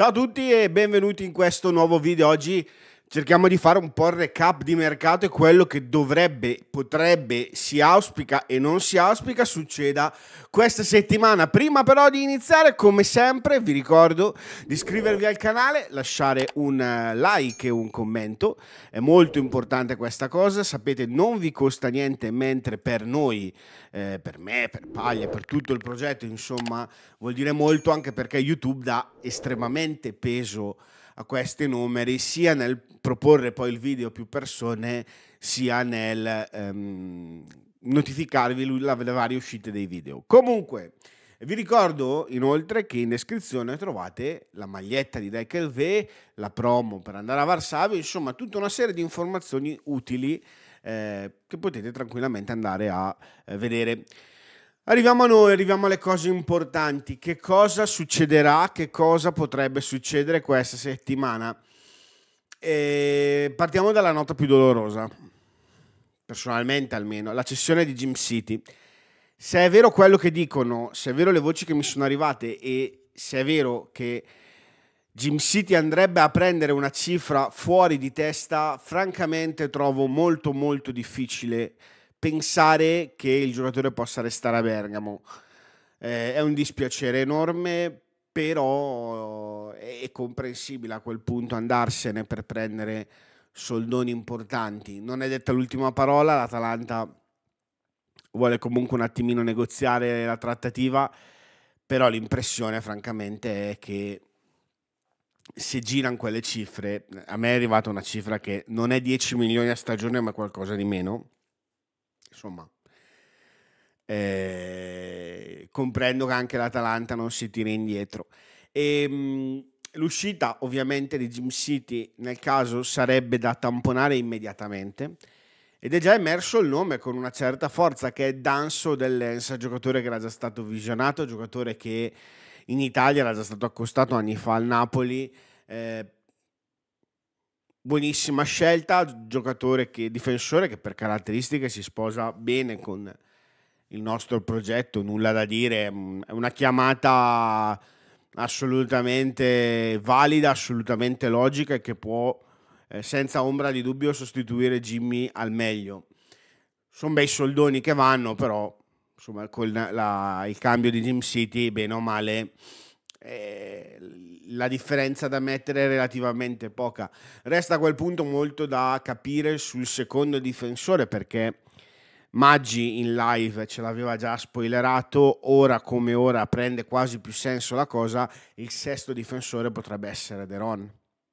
Ciao a tutti e benvenuti in questo nuovo video. Oggi cerchiamo di fare un po' il recap di mercato e quello che dovrebbe, potrebbe, si auspica e non si auspica succeda questa settimana. Prima però di iniziare, come sempre, vi ricordo di iscrivervi al canale, lasciare un eh, like e un commento. È molto importante questa cosa, sapete, non vi costa niente, mentre per noi, eh, per me, per Paglia, per tutto il progetto, insomma, vuol dire molto anche perché YouTube dà estremamente peso a a questi numeri sia nel proporre poi il video a più persone sia nel ehm, notificarvi la, le varie uscite dei video. Comunque, vi ricordo inoltre che in descrizione trovate la maglietta di Dekel V, la promo per andare a Varsavia, insomma tutta una serie di informazioni utili eh, che potete tranquillamente andare a eh, vedere. Arriviamo a noi, arriviamo alle cose importanti. Che cosa succederà? Che cosa potrebbe succedere questa settimana? E partiamo dalla nota più dolorosa, personalmente almeno, la cessione di Jim City. Se è vero quello che dicono, se è vero le voci che mi sono arrivate e se è vero che Jim City andrebbe a prendere una cifra fuori di testa, francamente trovo molto molto difficile pensare che il giocatore possa restare a Bergamo. Eh, è un dispiacere enorme, però eh, è comprensibile a quel punto andarsene per prendere soldoni importanti. Non è detta l'ultima parola, l'Atalanta vuole comunque un attimino negoziare la trattativa, però l'impressione francamente è che se girano quelle cifre, a me è arrivata una cifra che non è 10 milioni a stagione ma qualcosa di meno, insomma, eh, comprendo che anche l'Atalanta non si tira indietro. E, ehm, mh, l'uscita ovviamente di Jim City nel caso sarebbe da tamponare immediatamente ed è già emerso il nome con una certa forza che è Danso dell'Ensa, giocatore che era già stato visionato, giocatore che in Italia era già stato accostato anni fa al Napoli. Eh, buonissima scelta, giocatore che, difensore che per caratteristiche si sposa bene con il nostro progetto, nulla da dire, è una chiamata assolutamente valida, assolutamente logica e che può eh, senza ombra di dubbio sostituire Jimmy al meglio. Sono bei soldoni che vanno, però insomma, con la, il cambio di Jim City, bene o male, eh, la differenza da mettere è relativamente poca. Resta a quel punto molto da capire sul secondo difensore perché Maggi in live ce l'aveva già spoilerato, ora come ora prende quasi più senso la cosa, il sesto difensore potrebbe essere Deron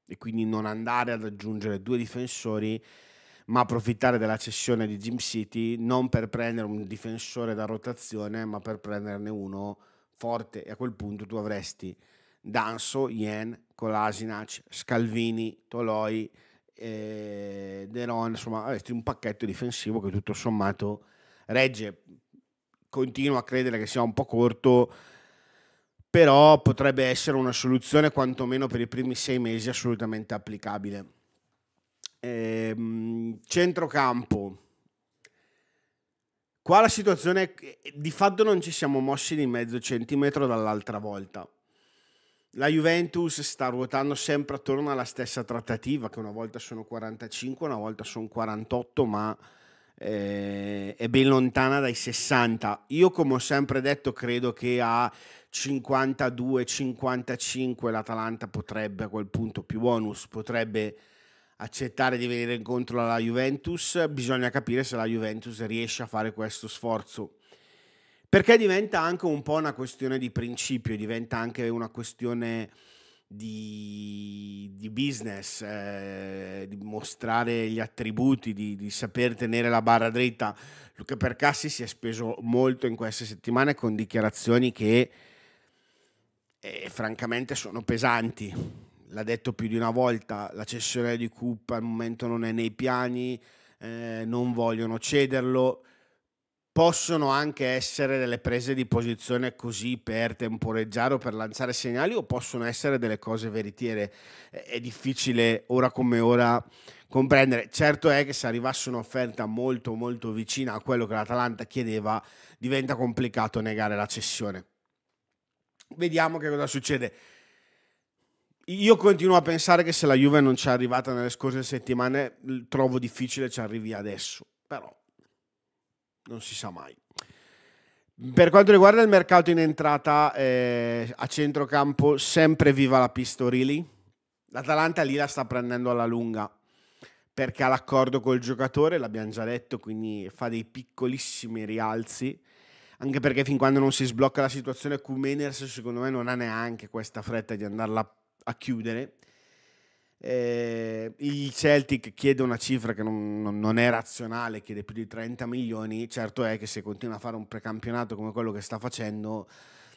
e quindi non andare ad aggiungere due difensori ma approfittare della cessione di Jim City non per prendere un difensore da rotazione ma per prenderne uno forte e a quel punto tu avresti Danso, Yen, Kolasinac, Scalvini, Toloi, eh, Deron, insomma avresti un pacchetto difensivo che tutto sommato regge. Continuo a credere che sia un po' corto, però potrebbe essere una soluzione quantomeno per i primi sei mesi assolutamente applicabile. Eh, centrocampo Qua la situazione eh, di fatto non ci siamo mossi di mezzo centimetro dall'altra volta. La Juventus sta ruotando sempre attorno alla stessa trattativa, che una volta sono 45, una volta sono 48, ma eh, è ben lontana dai 60. Io, come ho sempre detto, credo che a 52-55 l'Atalanta potrebbe a quel punto più bonus, potrebbe accettare di venire incontro alla Juventus, bisogna capire se la Juventus riesce a fare questo sforzo. Perché diventa anche un po' una questione di principio, diventa anche una questione di, di business, eh, di mostrare gli attributi, di, di saper tenere la barra dritta. Luca Percassi si è speso molto in queste settimane con dichiarazioni che eh, francamente sono pesanti l'ha detto più di una volta, la cessione di Coop al momento non è nei piani, eh, non vogliono cederlo. Possono anche essere delle prese di posizione così per temporeggiare o per lanciare segnali o possono essere delle cose veritiere. È difficile ora come ora comprendere. Certo è che se arrivasse un'offerta molto molto vicina a quello che l'Atalanta chiedeva, diventa complicato negare la cessione. Vediamo che cosa succede. Io continuo a pensare che se la Juve non ci è arrivata nelle scorse settimane, trovo difficile ci arrivi adesso, però non si sa mai. Per quanto riguarda il mercato in entrata eh, a centrocampo, sempre viva la Pistorili. L'Atalanta lì la sta prendendo alla lunga perché ha l'accordo col giocatore, l'abbiamo già detto, quindi fa dei piccolissimi rialzi anche perché fin quando non si sblocca la situazione Kumeners secondo me non ha neanche questa fretta di andarla a chiudere. Eh, il Celtic chiede una cifra che non, non, è razionale, chiede più di 30 milioni. Certo è che se continua a fare un precampionato come quello che sta facendo,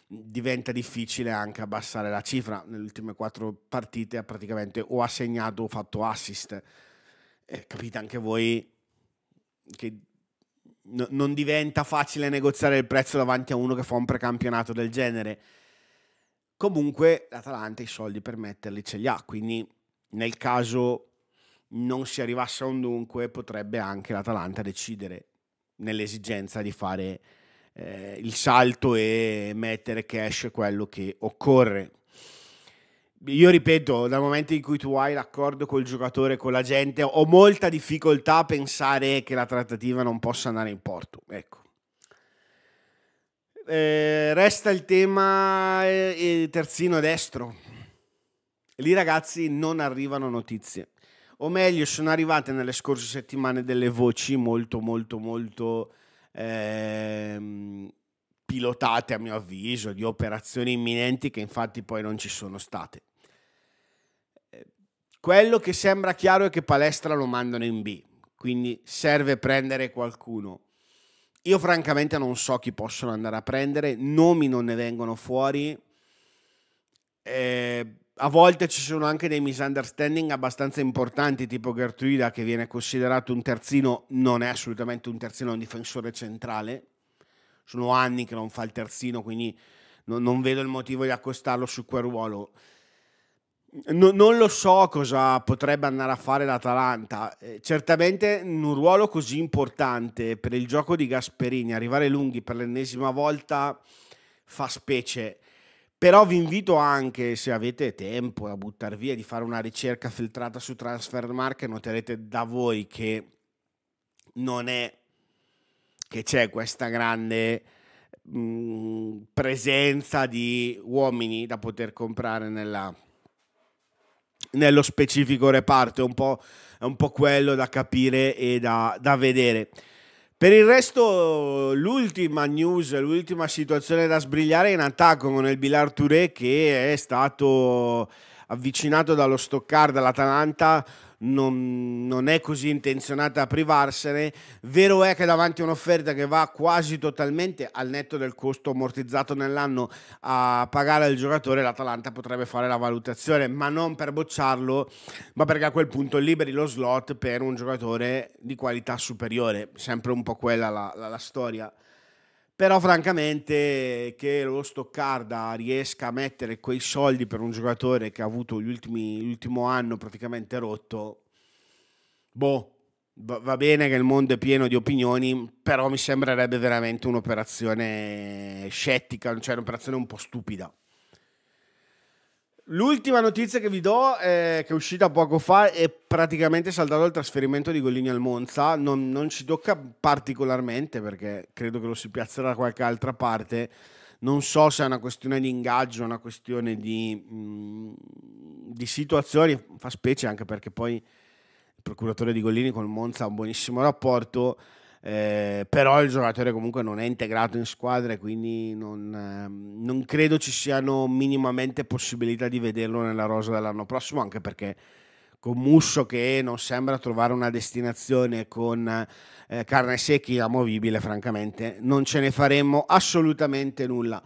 diventa difficile anche abbassare la cifra. Nelle ultime quattro partite ha praticamente o ha segnato o fatto assist. Eh, capite anche voi che no, non diventa facile negoziare il prezzo davanti a uno che fa un precampionato del genere Comunque l'Atalanta i soldi per metterli ce li ha, quindi nel caso non si arrivasse a un dunque potrebbe anche l'Atalanta decidere nell'esigenza di fare eh, il salto e mettere cash quello che occorre. Io ripeto, dal momento in cui tu hai l'accordo col giocatore, con la gente, ho molta difficoltà a pensare che la trattativa non possa andare in porto. Ecco eh, resta il tema eh, terzino destro. Lì ragazzi non arrivano notizie. O meglio, sono arrivate nelle scorse settimane delle voci molto, molto, molto eh, pilotate a mio avviso, di operazioni imminenti che infatti poi non ci sono state. Eh, quello che sembra chiaro è che Palestra lo mandano in B, quindi serve prendere qualcuno io francamente non so chi possono andare a prendere, nomi non ne vengono fuori. Eh, a volte ci sono anche dei misunderstanding abbastanza importanti, tipo Gertrude che viene considerato un terzino, non è assolutamente un terzino, è un difensore centrale. Sono anni che non fa il terzino, quindi non vedo il motivo di accostarlo su quel ruolo. No, non lo so cosa potrebbe andare a fare l'Atalanta. Eh, certamente in un ruolo così importante per il gioco di Gasperini, arrivare lunghi per l'ennesima volta fa specie. Però vi invito anche, se avete tempo da buttare via, di fare una ricerca filtrata su Transfermark e noterete da voi che non è che c'è questa grande mh, mm, presenza di uomini da poter comprare nella nello specifico reparto, è un po', è un po quello da capire e da, da vedere. Per il resto, l'ultima news, l'ultima situazione da sbrigliare è in attacco con il Bilar Touré che è stato avvicinato dallo Stoccarda all'Atalanta non, non, è così intenzionata a privarsene. Vero è che davanti a un'offerta che va quasi totalmente al netto del costo ammortizzato nell'anno a pagare al giocatore, l'Atalanta potrebbe fare la valutazione, ma non per bocciarlo, ma perché a quel punto liberi lo slot per un giocatore di qualità superiore. Sempre un po' quella la, la, la storia però francamente che lo Stoccarda riesca a mettere quei soldi per un giocatore che ha avuto ultimi, l'ultimo anno praticamente rotto, boh, va bene che il mondo è pieno di opinioni, però mi sembrerebbe veramente un'operazione scettica, cioè un'operazione un po' stupida. L'ultima notizia che vi do, è che è uscita poco fa, è praticamente saldato il trasferimento di Gollini al Monza. Non, non, ci tocca particolarmente perché credo che lo si piazzerà da qualche altra parte. Non so se è una questione di ingaggio, una questione di, mm, di situazioni. Fa specie anche perché poi il procuratore di Gollini con il Monza ha un buonissimo rapporto eh, però il giocatore comunque non è integrato in squadra e quindi non, eh, non, credo ci siano minimamente possibilità di vederlo nella rosa dell'anno prossimo, anche perché con Musso che non sembra trovare una destinazione con eh, carne secchi amovibile, francamente non ce ne faremmo assolutamente nulla.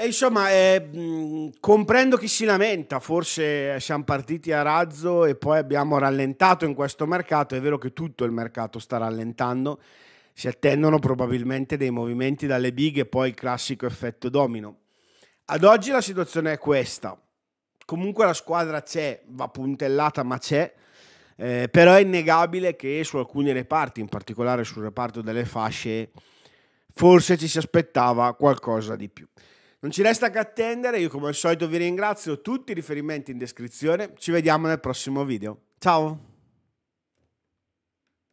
E eh, insomma, eh, comprendo chi si lamenta, forse eh, siamo partiti a razzo e poi abbiamo rallentato in questo mercato, è vero che tutto il mercato sta rallentando, si attendono probabilmente dei movimenti dalle big e poi il classico effetto domino. Ad oggi la situazione è questa, comunque la squadra c'è, va puntellata ma c'è, eh, però è innegabile che su alcuni reparti, in particolare sul reparto delle fasce, forse ci si aspettava qualcosa di più. Non ci resta che attendere, io come al solito vi ringrazio, tutti i riferimenti in descrizione, ci vediamo nel prossimo video. Ciao!